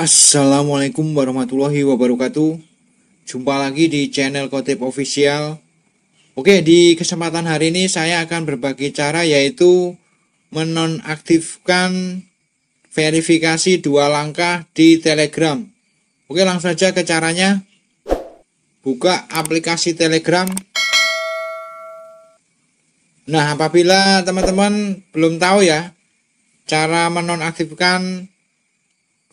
Assalamualaikum warahmatullahi wabarakatuh Jumpa lagi di channel Kotip Official Oke di kesempatan hari ini saya akan berbagi cara yaitu Menonaktifkan verifikasi dua langkah di telegram Oke langsung saja ke caranya Buka aplikasi telegram Nah apabila teman-teman belum tahu ya Cara menonaktifkan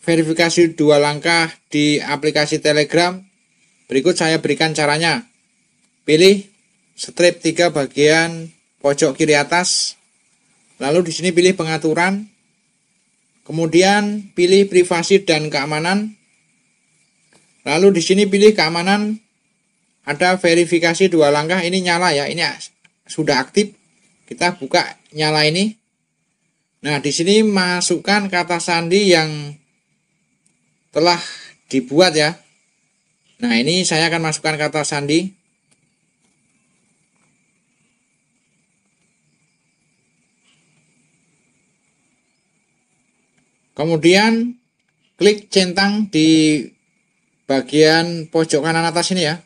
verifikasi dua langkah di aplikasi Telegram. Berikut saya berikan caranya. Pilih strip 3 bagian pojok kiri atas. Lalu di sini pilih pengaturan. Kemudian pilih privasi dan keamanan. Lalu di sini pilih keamanan. Ada verifikasi dua langkah ini nyala ya. Ini sudah aktif. Kita buka nyala ini. Nah, di sini masukkan kata sandi yang telah dibuat ya. Nah, ini saya akan masukkan kata sandi. Kemudian klik centang di bagian pojok kanan atas ini ya.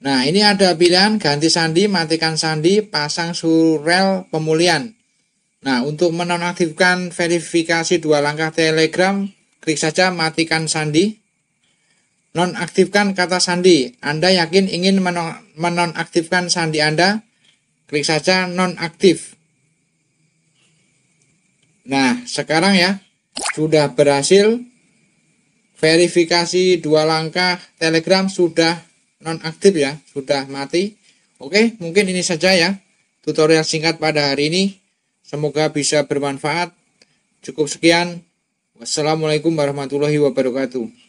Nah, ini ada pilihan ganti sandi, matikan sandi, pasang surel pemulihan. Nah, untuk menonaktifkan verifikasi dua langkah Telegram, klik saja matikan sandi. Nonaktifkan kata sandi. Anda yakin ingin menonaktifkan sandi Anda? Klik saja nonaktif. Nah, sekarang ya, sudah berhasil verifikasi dua langkah Telegram sudah nonaktif ya, sudah mati. Oke, mungkin ini saja ya tutorial singkat pada hari ini. Semoga bisa bermanfaat. Cukup sekian. Wassalamualaikum warahmatullahi wabarakatuh.